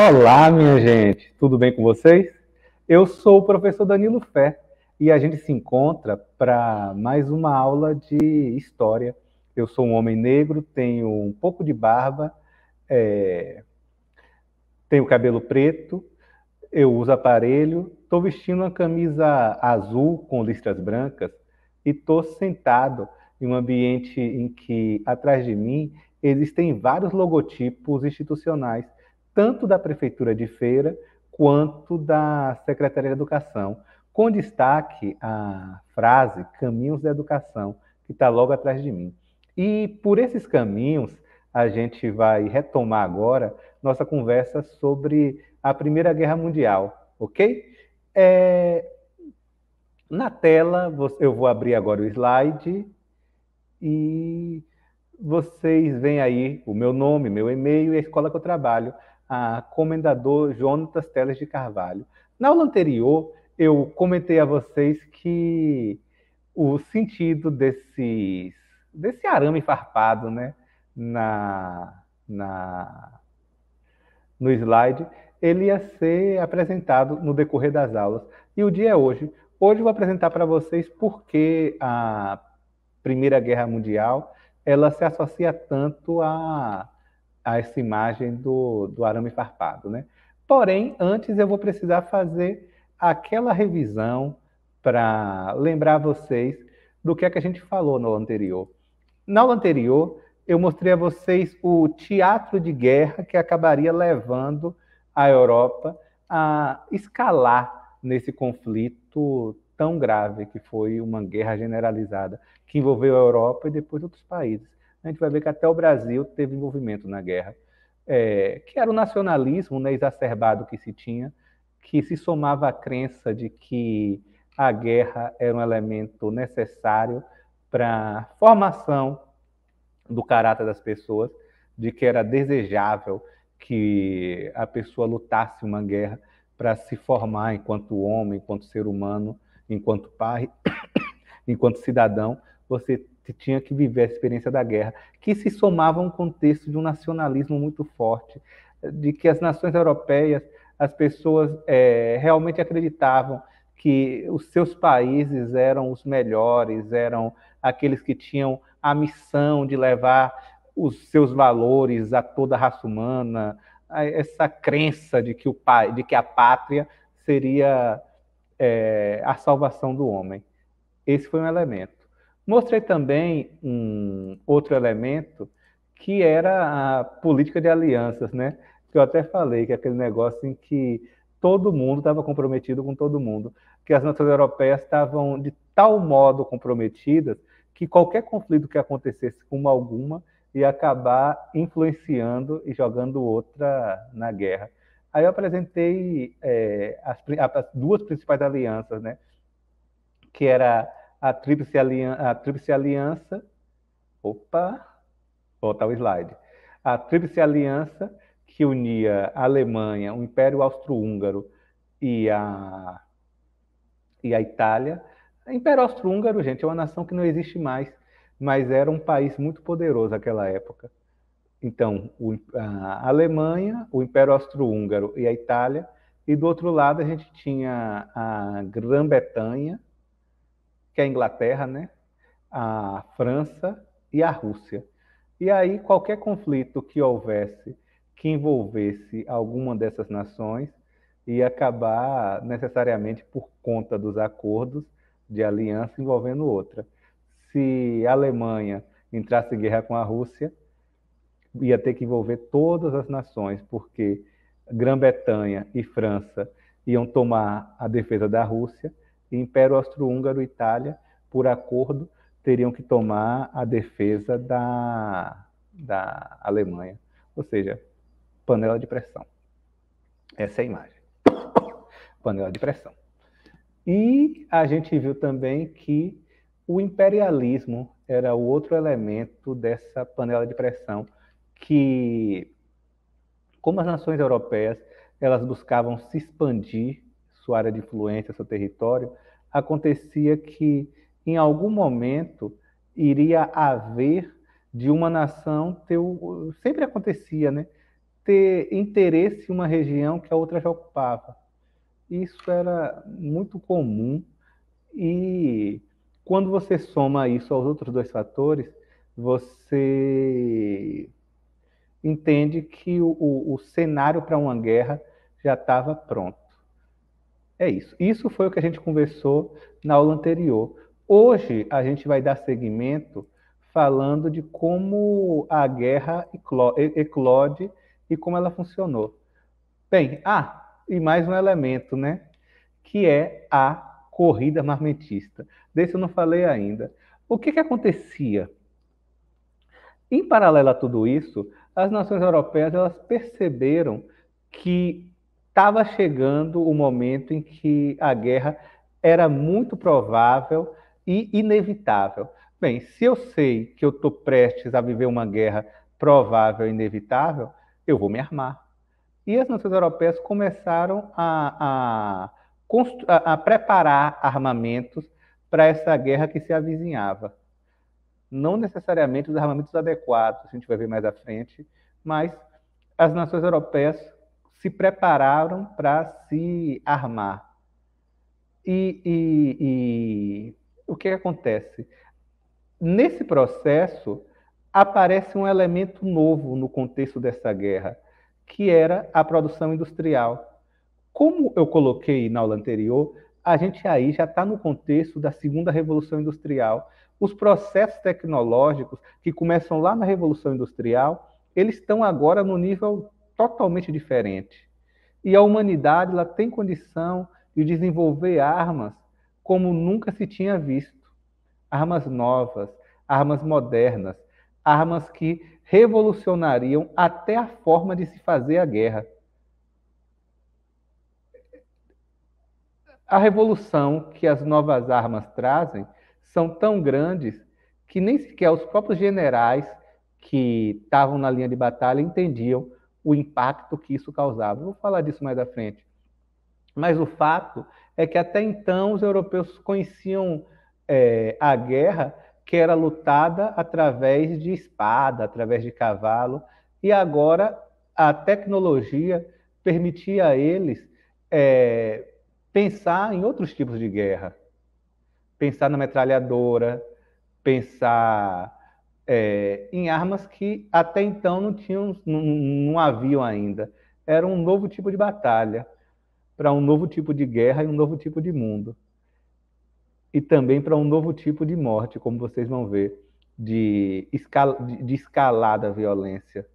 Olá, minha gente, tudo bem com vocês? Eu sou o professor Danilo Fé e a gente se encontra para mais uma aula de história. Eu sou um homem negro, tenho um pouco de barba, é... tenho cabelo preto, eu uso aparelho, estou vestindo uma camisa azul com listras brancas e estou sentado em um ambiente em que, atrás de mim, existem vários logotipos institucionais tanto da Prefeitura de Feira quanto da Secretaria de Educação, com destaque a frase Caminhos da Educação, que está logo atrás de mim. E por esses caminhos, a gente vai retomar agora nossa conversa sobre a Primeira Guerra Mundial, ok? É... Na tela, eu vou abrir agora o slide e vocês veem aí o meu nome, meu e-mail e a escola que eu trabalho a comendador Jonatas Teles de Carvalho. Na aula anterior, eu comentei a vocês que o sentido desses, desse arame farpado né, na, na, no slide, ele ia ser apresentado no decorrer das aulas. E o dia é hoje. Hoje eu vou apresentar para vocês por que a Primeira Guerra Mundial ela se associa tanto a a essa imagem do, do arame farpado, né? Porém, antes eu vou precisar fazer aquela revisão para lembrar vocês do que é que a gente falou no anterior. Na aula anterior, eu mostrei a vocês o teatro de guerra que acabaria levando a Europa a escalar nesse conflito tão grave que foi uma guerra generalizada que envolveu a Europa e depois outros países a gente vai ver que até o Brasil teve envolvimento na guerra, é, que era o nacionalismo né, exacerbado que se tinha, que se somava à crença de que a guerra era um elemento necessário para a formação do caráter das pessoas, de que era desejável que a pessoa lutasse uma guerra para se formar enquanto homem, enquanto ser humano, enquanto pai, enquanto cidadão. Você que tinha que viver a experiência da guerra, que se somava a um contexto de um nacionalismo muito forte, de que as nações europeias, as pessoas é, realmente acreditavam que os seus países eram os melhores, eram aqueles que tinham a missão de levar os seus valores a toda a raça humana, essa crença de que o pai, de que a pátria seria é, a salvação do homem. Esse foi um elemento. Mostrei também um outro elemento que era a política de alianças, né? Que eu até falei que é aquele negócio em que todo mundo estava comprometido com todo mundo, que as nações europeias estavam de tal modo comprometidas que qualquer conflito que acontecesse com uma alguma ia acabar influenciando e jogando outra na guerra. Aí eu apresentei é, as, as, duas principais alianças, né? Que era a Tríplice Aliança, a Tríplice Aliança opa, voltar o slide, a Tríplice Aliança que unia a Alemanha, o Império Austro-Húngaro e a, e a Itália. O Império Austro-Húngaro, gente, é uma nação que não existe mais, mas era um país muito poderoso naquela época. Então, a Alemanha, o Império Austro-Húngaro e a Itália, e do outro lado a gente tinha a Grã-Bretanha, que é a Inglaterra, né? a França e a Rússia. E aí, qualquer conflito que houvesse que envolvesse alguma dessas nações ia acabar necessariamente por conta dos acordos de aliança envolvendo outra. Se a Alemanha entrasse em guerra com a Rússia, ia ter que envolver todas as nações, porque Grã-Bretanha e França iam tomar a defesa da Rússia e Império Austro-Húngaro e Itália, por acordo, teriam que tomar a defesa da, da Alemanha, ou seja, panela de pressão. Essa é a imagem. Panela de pressão. E a gente viu também que o imperialismo era o outro elemento dessa panela de pressão que como as nações europeias elas buscavam se expandir sua área de influência, seu território, acontecia que em algum momento iria haver de uma nação ter, sempre acontecia, né? Ter interesse em uma região que a outra já ocupava. Isso era muito comum e quando você soma isso aos outros dois fatores, você entende que o, o, o cenário para uma guerra já estava pronto. É isso. Isso foi o que a gente conversou na aula anterior. Hoje a gente vai dar seguimento falando de como a guerra eclode e como ela funcionou. Bem, ah, e mais um elemento, né? Que é a corrida marmentista. Desse eu não falei ainda. O que, que acontecia? Em paralelo a tudo isso, as nações europeias elas perceberam que estava chegando o momento em que a guerra era muito provável e inevitável. Bem, se eu sei que eu estou prestes a viver uma guerra provável e inevitável, eu vou me armar. E as nações europeias começaram a, a, a preparar armamentos para essa guerra que se avizinhava. Não necessariamente os armamentos adequados, a gente vai ver mais à frente, mas as nações europeias se prepararam para se armar. E, e, e o que acontece? Nesse processo, aparece um elemento novo no contexto dessa guerra, que era a produção industrial. Como eu coloquei na aula anterior, a gente aí já está no contexto da segunda revolução industrial. Os processos tecnológicos que começam lá na revolução industrial, eles estão agora no nível totalmente diferente. E a humanidade ela tem condição de desenvolver armas como nunca se tinha visto. Armas novas, armas modernas, armas que revolucionariam até a forma de se fazer a guerra. A revolução que as novas armas trazem são tão grandes que nem sequer os próprios generais que estavam na linha de batalha entendiam o impacto que isso causava. vou falar disso mais à frente. Mas o fato é que até então os europeus conheciam é, a guerra que era lutada através de espada, através de cavalo, e agora a tecnologia permitia a eles é, pensar em outros tipos de guerra, pensar na metralhadora, pensar é, em armas que até então não tinham, não, não haviam ainda. Era um novo tipo de batalha para um novo tipo de guerra e um novo tipo de mundo. E também para um novo tipo de morte, como vocês vão ver, de, escala, de, escalada violência.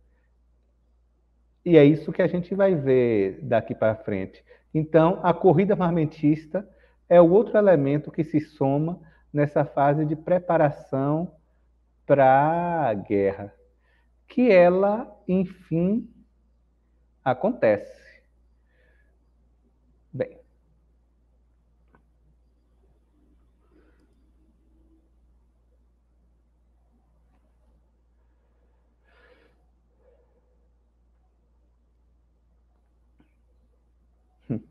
E é isso que a gente vai ver daqui para frente. Então, a corrida armamentista é o outro elemento que se soma nessa fase de preparação para a guerra, que ela, enfim, acontece. Bem. Hum.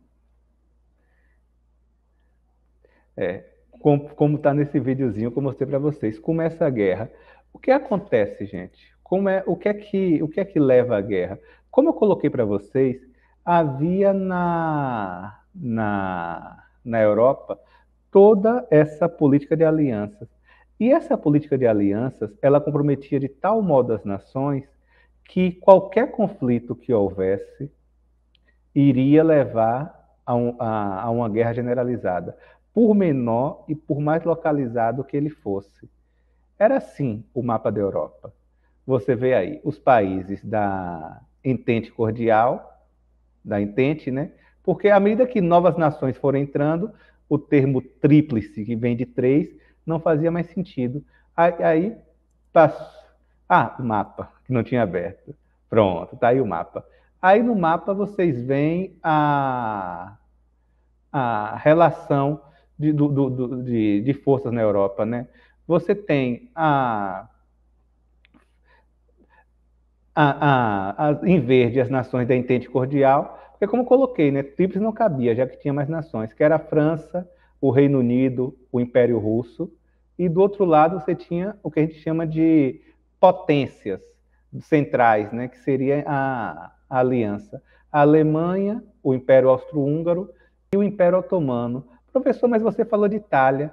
É, como está nesse videozinho que eu mostrei para vocês. Começa é a guerra. O que acontece, gente? Como é, o, que é que, o que é que leva à guerra? Como eu coloquei para vocês, havia na, na, na Europa toda essa política de alianças. E essa política de alianças, ela comprometia de tal modo as nações que qualquer conflito que houvesse iria levar a, um, a, a uma guerra generalizada por menor e por mais localizado que ele fosse. Era assim o mapa da Europa. Você vê aí os países da Entente Cordial, da Entente, né? Porque à medida que novas nações foram entrando, o termo tríplice, que vem de três, não fazia mais sentido. Aí, aí passou. Ah, o mapa, que não tinha aberto. Pronto, tá aí o mapa. Aí no mapa vocês veem a, a relação de, do, do, de, de forças na Europa, né? Você tem a a, a, a, em verde as nações da Entente Cordial, porque como coloquei, né, tríplice não cabia, já que tinha mais nações, que era a França, o Reino Unido, o Império Russo, e do outro lado você tinha o que a gente chama de potências centrais, né, que seria a, a aliança. A Alemanha, o Império Austro-Húngaro e o Império Otomano. Professor, mas você falou de Itália.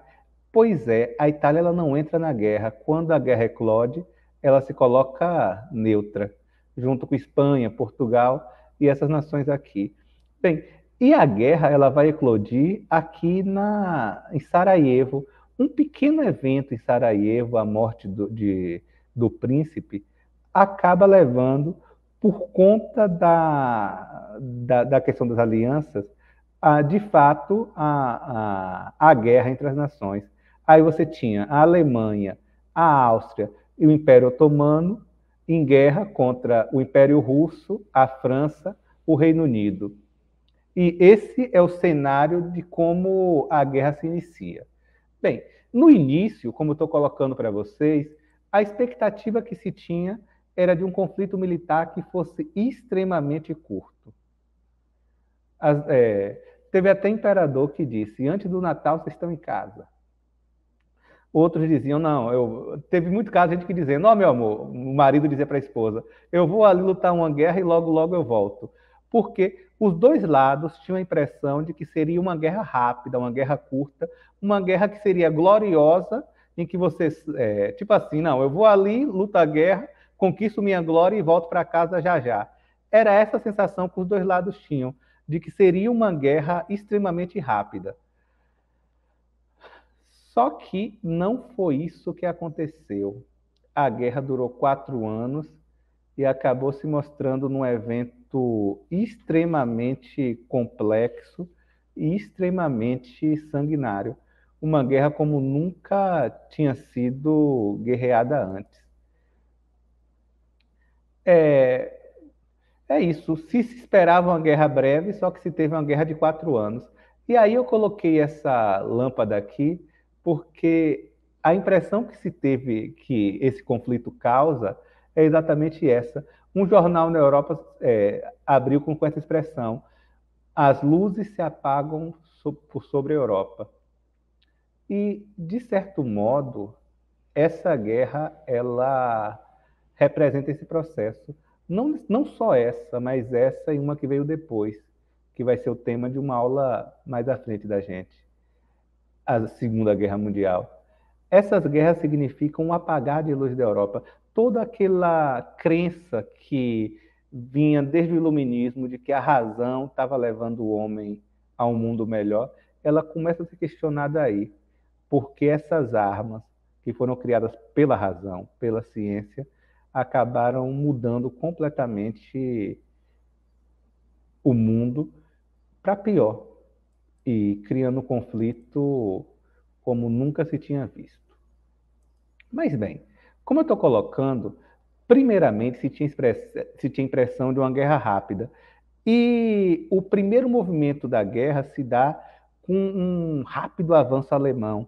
Pois é, a Itália ela não entra na guerra. Quando a guerra eclode, ela se coloca neutra, junto com Espanha, Portugal e essas nações aqui. Bem, e a guerra ela vai eclodir aqui na, em Sarajevo. Um pequeno evento em Sarajevo, a morte do, de, do príncipe, acaba levando, por conta da, da, da questão das alianças, de fato, a, a, a guerra entre as nações. Aí você tinha a Alemanha, a Áustria e o Império Otomano em guerra contra o Império Russo, a França, o Reino Unido. E esse é o cenário de como a guerra se inicia. Bem, no início, como estou colocando para vocês, a expectativa que se tinha era de um conflito militar que fosse extremamente curto. As, é, Teve até imperador que disse: antes do Natal vocês estão em casa. Outros diziam: não, eu... teve muito caso de gente que dizia: não, meu amor, o marido dizia para a esposa: eu vou ali lutar uma guerra e logo, logo eu volto. Porque os dois lados tinham a impressão de que seria uma guerra rápida, uma guerra curta, uma guerra que seria gloriosa, em que você, é, tipo assim, não, eu vou ali, luto a guerra, conquisto minha glória e volto para casa já já. Era essa a sensação que os dois lados tinham de que seria uma guerra extremamente rápida. Só que não foi isso que aconteceu. A guerra durou quatro anos e acabou se mostrando num evento extremamente complexo e extremamente sanguinário. Uma guerra como nunca tinha sido guerreada antes. É, é isso. Se se esperava uma guerra breve, só que se teve uma guerra de quatro anos. E aí eu coloquei essa lâmpada aqui, porque a impressão que se teve que esse conflito causa é exatamente essa. Um jornal na Europa é, abriu com, essa expressão: as luzes se apagam por sobre a Europa. E, de certo modo, essa guerra ela representa esse processo não, não só essa, mas essa e uma que veio depois, que vai ser o tema de uma aula mais à frente da gente, a Segunda Guerra Mundial. Essas guerras significam um apagar de luz da Europa. Toda aquela crença que vinha desde o iluminismo de que a razão estava levando o homem a um mundo melhor, ela começa a ser questionada aí. Porque essas armas que foram criadas pela razão, pela ciência, acabaram mudando completamente o mundo para pior e criando conflito como nunca se tinha visto. Mas bem, como eu estou colocando, primeiramente se tinha, se tinha impressão de uma guerra rápida. E o primeiro movimento da guerra se dá com um rápido avanço alemão,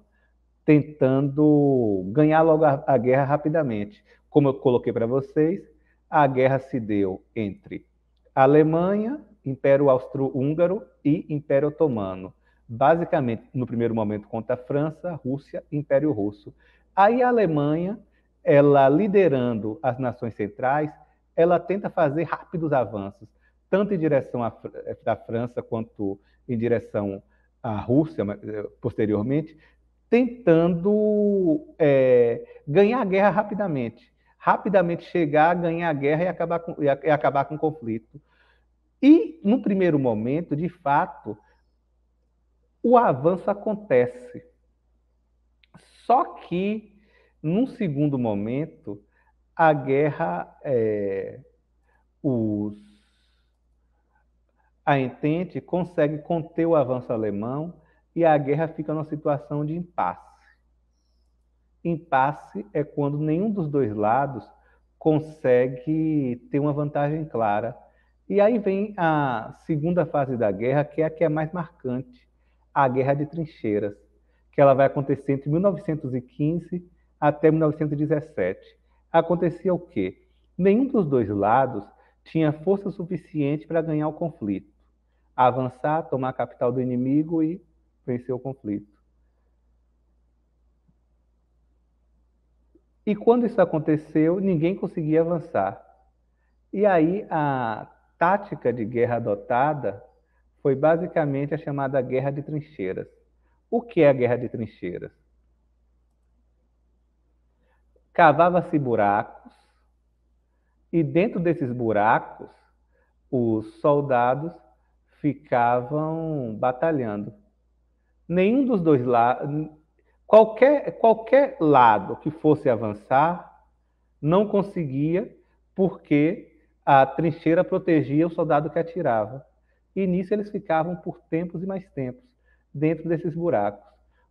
tentando ganhar logo a, a guerra rapidamente. Como eu coloquei para vocês, a guerra se deu entre Alemanha, Império Austro-Húngaro e Império Otomano. Basicamente, no primeiro momento contra a França, Rússia, Império Russo. Aí a Alemanha, ela liderando as nações centrais, ela tenta fazer rápidos avanços, tanto em direção à, eh, da França quanto em direção à Rússia, eh, posteriormente, tentando é, ganhar a guerra rapidamente rapidamente chegar, ganhar a guerra e acabar com, e acabar com o conflito. E, no primeiro momento, de fato, o avanço acontece. Só que, num segundo momento, a guerra, é, os, a Entente consegue conter o avanço alemão e a guerra fica numa situação de impasse. Impasse é quando nenhum dos dois lados consegue ter uma vantagem clara. E aí vem a segunda fase da guerra, que é a que é mais marcante, a guerra de trincheiras, que ela vai acontecer entre 1915 até 1917. Acontecia o quê? Nenhum dos dois lados tinha força suficiente para ganhar o conflito, avançar, tomar a capital do inimigo e vencer o conflito. E quando isso aconteceu, ninguém conseguia avançar. E aí a tática de guerra adotada foi basicamente a chamada guerra de trincheiras. O que é a guerra de trincheiras? Cavava-se buracos e dentro desses buracos os soldados ficavam batalhando. Nenhum dos dois lados, Qualquer, qualquer lado que fosse avançar, não conseguia, porque a trincheira protegia o soldado que atirava. E nisso eles ficavam por tempos e mais tempos dentro desses buracos.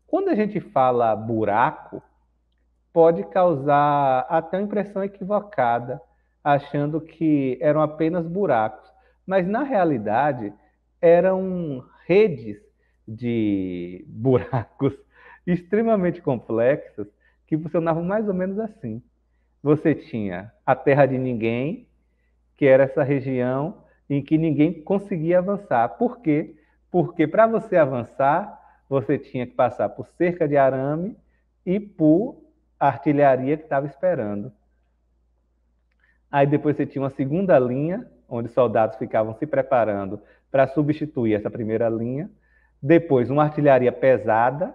Quando a gente fala buraco, pode causar até uma impressão equivocada, achando que eram apenas buracos. Mas, na realidade, eram redes de buracos extremamente complexas que funcionavam mais ou menos assim. Você tinha a terra de ninguém, que era essa região em que ninguém conseguia avançar. Por quê? Porque para você avançar, você tinha que passar por cerca de arame e por artilharia que estava esperando. Aí depois você tinha uma segunda linha, onde soldados ficavam se preparando para substituir essa primeira linha. Depois, uma artilharia pesada,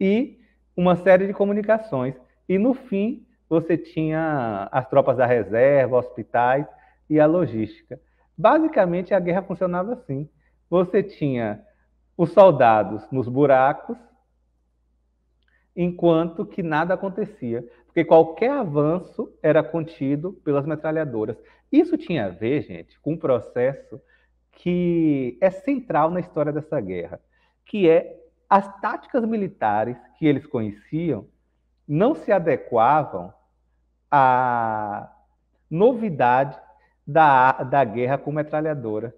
e uma série de comunicações. E no fim, você tinha as tropas da reserva, hospitais e a logística. Basicamente, a guerra funcionava assim: você tinha os soldados nos buracos, enquanto que nada acontecia, porque qualquer avanço era contido pelas metralhadoras. Isso tinha a ver, gente, com um processo que é central na história dessa guerra, que é as táticas militares que eles conheciam não se adequavam à novidade da, da guerra com metralhadora.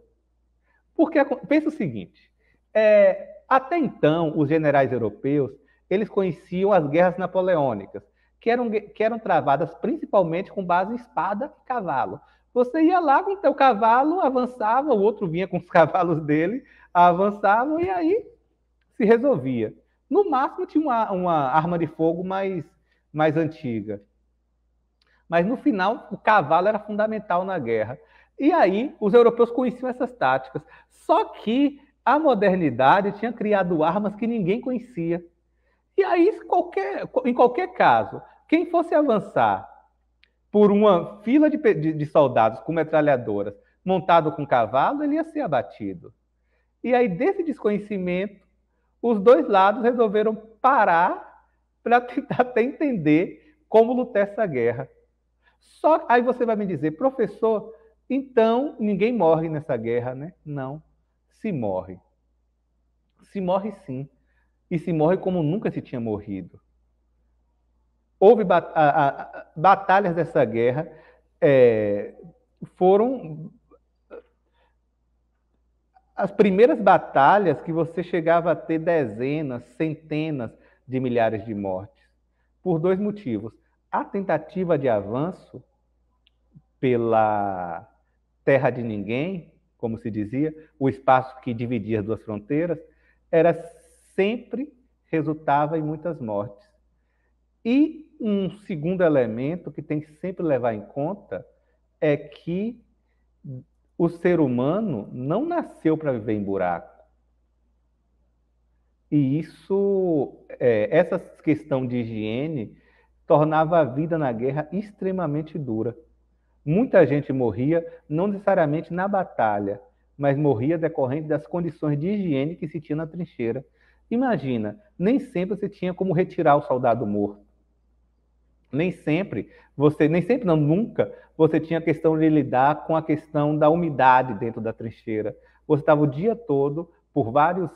Porque pensa o seguinte: é, até então os generais europeus eles conheciam as guerras napoleônicas, que eram, que eram travadas principalmente com base em espada e cavalo. Você ia lá com o teu cavalo, avançava, o outro vinha com os cavalos dele, avançavam e aí se resolvia. No máximo tinha uma, uma arma de fogo mais, mais antiga. Mas no final, o cavalo era fundamental na guerra. E aí, os europeus conheciam essas táticas. Só que a modernidade tinha criado armas que ninguém conhecia. E aí, qualquer, em qualquer caso, quem fosse avançar por uma fila de, de, de, soldados com metralhadoras montado com cavalo, ele ia ser abatido. E aí, desse desconhecimento, os dois lados resolveram parar para tentar até entender como lutar essa guerra. Só aí você vai me dizer, professor, então ninguém morre nessa guerra, né? Não, se morre. Se morre sim. E se morre como nunca se tinha morrido. Houve batalhas dessa guerra, é, foram as primeiras batalhas que você chegava a ter dezenas, centenas de milhares de mortes. Por dois motivos. A tentativa de avanço pela terra de ninguém, como se dizia, o espaço que dividia as duas fronteiras, era sempre resultava em muitas mortes. E um segundo elemento que tem que sempre levar em conta é que o ser humano não nasceu para viver em buraco. E isso, é, essa questão de higiene, tornava a vida na guerra extremamente dura. Muita gente morria, não necessariamente na batalha, mas morria decorrente das condições de higiene que se tinha na trincheira. Imagina, nem sempre se tinha como retirar o soldado morto. Nem sempre você, nem sempre não, nunca você tinha a questão de lidar com a questão da umidade dentro da trincheira. Você estava o dia todo, por várias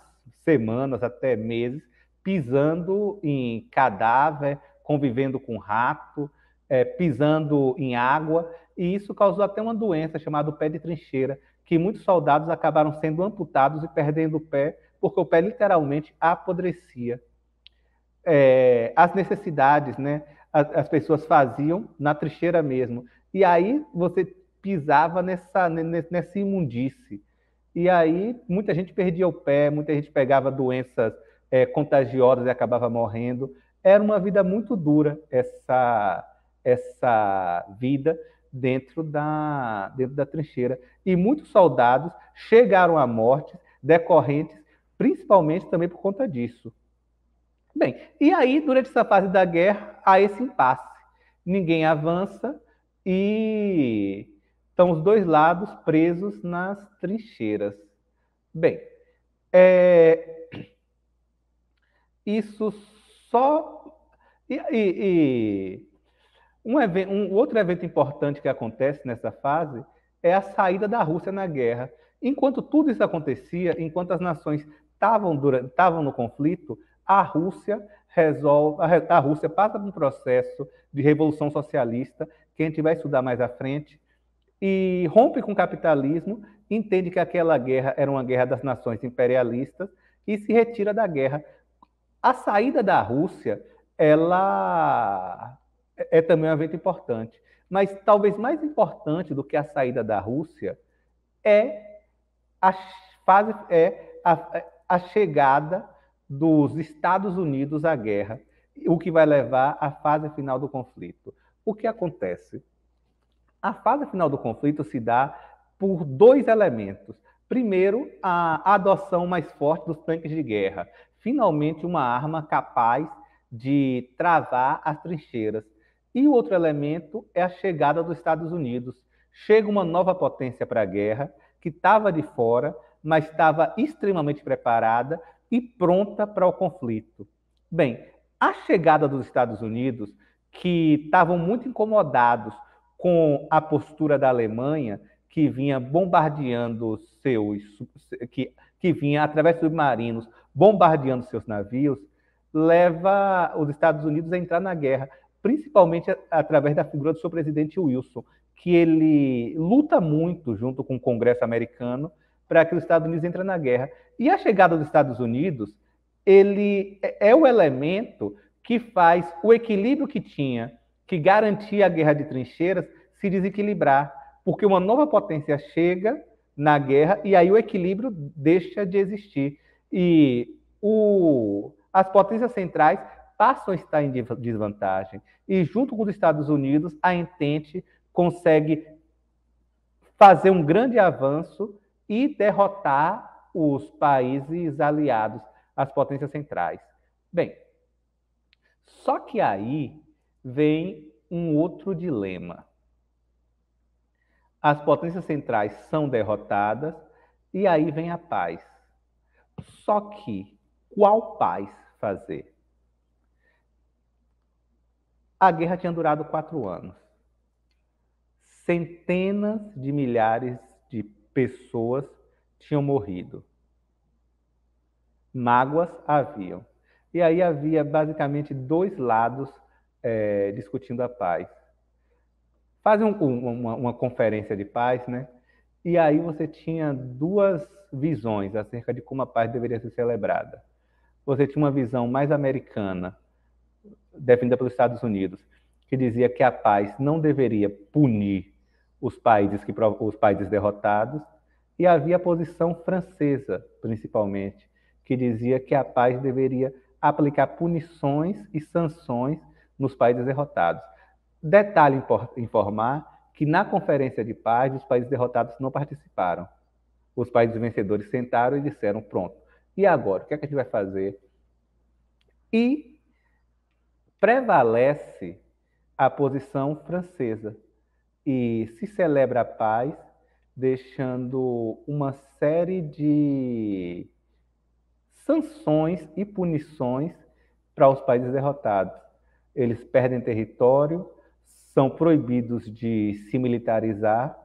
semanas, até meses, pisando em cadáver, convivendo com rato, é, pisando em água, e isso causou até uma doença chamada pé de trincheira, que muitos soldados acabaram sendo amputados e perdendo o pé, porque o pé literalmente apodrecia. É, as necessidades, né? as, as pessoas faziam na trincheira mesmo. E aí você pisava nessa, nessa imundície. E aí muita gente perdia o pé, muita gente pegava doenças é, contagiosas e acabava morrendo. Era uma vida muito dura essa essa vida dentro da dentro da trincheira. E muitos soldados chegaram à morte decorrentes principalmente também por conta disso, Bem, e aí, durante essa fase da guerra, há esse impasse. Ninguém avança e estão os dois lados presos nas trincheiras. Bem, é... isso só. E, e, e... Um, evento, um, outro evento importante que acontece nessa fase é a saída da Rússia na guerra. Enquanto tudo isso acontecia, enquanto as nações estavam no conflito, a Rússia resolve, a Rússia passa por um processo de revolução socialista, que a gente vai estudar mais à frente, e rompe com o capitalismo, entende que aquela guerra era uma guerra das nações imperialistas e se retira da guerra. A saída da Rússia, ela é, é também um evento importante, mas talvez mais importante do que a saída da Rússia é a fase é a, é a chegada dos Estados Unidos à guerra, o que vai levar à fase final do conflito. O que acontece? A fase final do conflito se dá por dois elementos. Primeiro, a adoção mais forte dos tanques de guerra. Finalmente, uma arma capaz de travar as trincheiras. E o outro elemento é a chegada dos Estados Unidos. Chega uma nova potência para a guerra, que estava de fora, mas estava extremamente preparada, e pronta para o conflito. Bem, a chegada dos Estados Unidos, que estavam muito incomodados com a postura da Alemanha, que vinha bombardeando seus. que, que vinha, através de submarinos, bombardeando seus navios, leva os Estados Unidos a entrar na guerra, principalmente através da figura do seu presidente Wilson, que ele luta muito junto com o Congresso americano para que os Estados Unidos entrem na guerra. E a chegada dos Estados Unidos, ele é, é o elemento que faz o equilíbrio que tinha, que garantia a guerra de trincheiras, se desequilibrar, porque uma nova potência chega na guerra e aí o equilíbrio deixa de existir. E o, as potências centrais passam a estar em desvantagem. E junto com os Estados Unidos, a Entente consegue fazer um grande avanço e derrotar os países aliados, as potências centrais. Bem, só que aí vem um outro dilema. As potências centrais são derrotadas e aí vem a paz. Só que qual paz fazer? A guerra tinha durado quatro anos. Centenas de milhares pessoas tinham morrido. Mágoas haviam. E aí havia basicamente dois lados é, discutindo a paz. Fazem um, uma, uma conferência de paz, né? E aí você tinha duas visões acerca de como a paz deveria ser celebrada. Você tinha uma visão mais americana, definida pelos Estados Unidos, que dizia que a paz não deveria punir os países, que, os países derrotados, e havia a posição francesa, principalmente, que dizia que a paz deveria aplicar punições e sanções nos países derrotados. Detalhe informar que na conferência de paz os países derrotados não participaram. Os países vencedores sentaram e disseram: pronto, e agora? O que, é que a gente vai fazer? E prevalece a posição francesa, e se celebra a paz, deixando uma série de sanções e punições para os países derrotados. Eles perdem território, são proibidos de se militarizar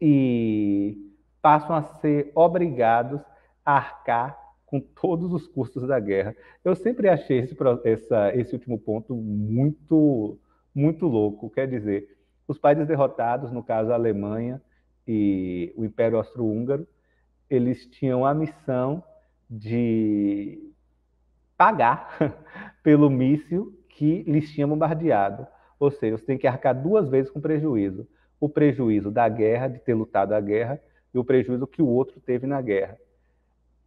e passam a ser obrigados a arcar com todos os custos da guerra. Eu sempre achei esse, essa, esse último ponto muito, muito louco. Quer dizer, os países derrotados, no caso a Alemanha e o Império Austro-Húngaro, eles tinham a missão de pagar pelo míssil que lhes tinha bombardeado. Ou seja, você tem que arcar duas vezes com prejuízo. O prejuízo da guerra, de ter lutado a guerra, e o prejuízo que o outro teve na guerra.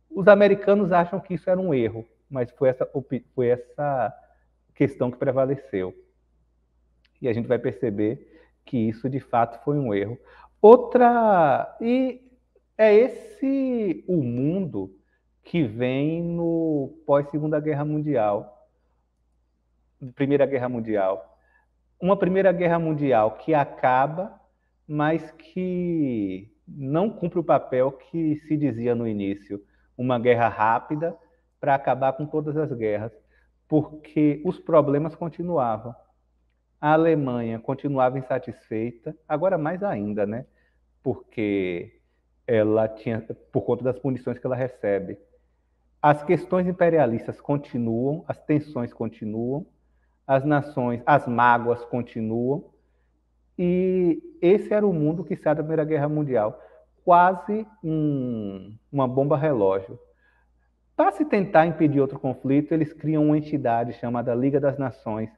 Os americanos acham que isso era um erro, mas foi essa, foi essa questão que prevaleceu. E a gente vai perceber que isso de fato foi um erro. Outra. E é esse o mundo que vem no pós-Segunda Guerra Mundial, Primeira Guerra Mundial. Uma Primeira Guerra Mundial que acaba, mas que não cumpre o papel que se dizia no início, uma guerra rápida para acabar com todas as guerras, porque os problemas continuavam. A Alemanha continuava insatisfeita, agora mais ainda, né? Porque ela tinha, por conta das punições que ela recebe. As questões imperialistas continuam, as tensões continuam, as nações, as mágoas continuam, e esse era o mundo que saiu da Primeira Guerra Mundial, quase um, uma bomba relógio. Para se tentar impedir outro conflito, eles criam uma entidade chamada Liga das Nações,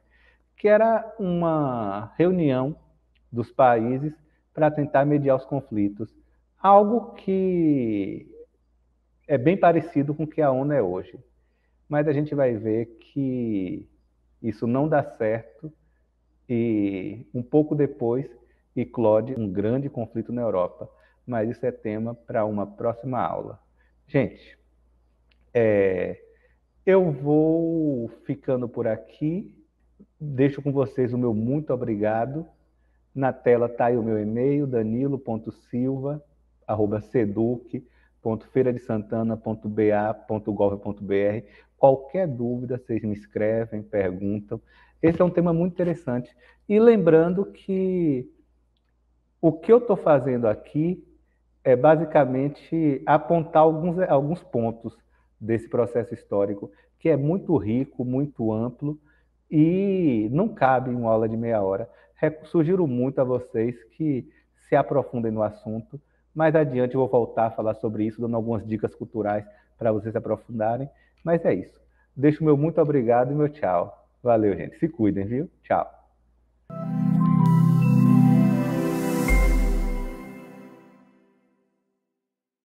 que era uma reunião dos países para tentar mediar os conflitos, algo que é bem parecido com o que a ONU é hoje. Mas a gente vai ver que isso não dá certo e um pouco depois eclode um grande conflito na Europa. Mas isso é tema para uma próxima aula. Gente, é, eu vou ficando por aqui. Deixo com vocês o meu muito obrigado. Na tela está aí o meu e-mail, danilo.silva.seduc.feiradsantana.ba.gov.br. Qualquer dúvida, vocês me escrevem, perguntam. Esse é um tema muito interessante. E lembrando que o que eu estou fazendo aqui é basicamente apontar alguns, alguns pontos desse processo histórico, que é muito rico, muito amplo e não cabe em uma aula de meia hora. Sugiro muito a vocês que se aprofundem no assunto. Mais adiante eu vou voltar a falar sobre isso, dando algumas dicas culturais para vocês se aprofundarem. Mas é isso. Deixo meu muito obrigado e meu tchau. Valeu, gente. Se cuidem, viu? Tchau.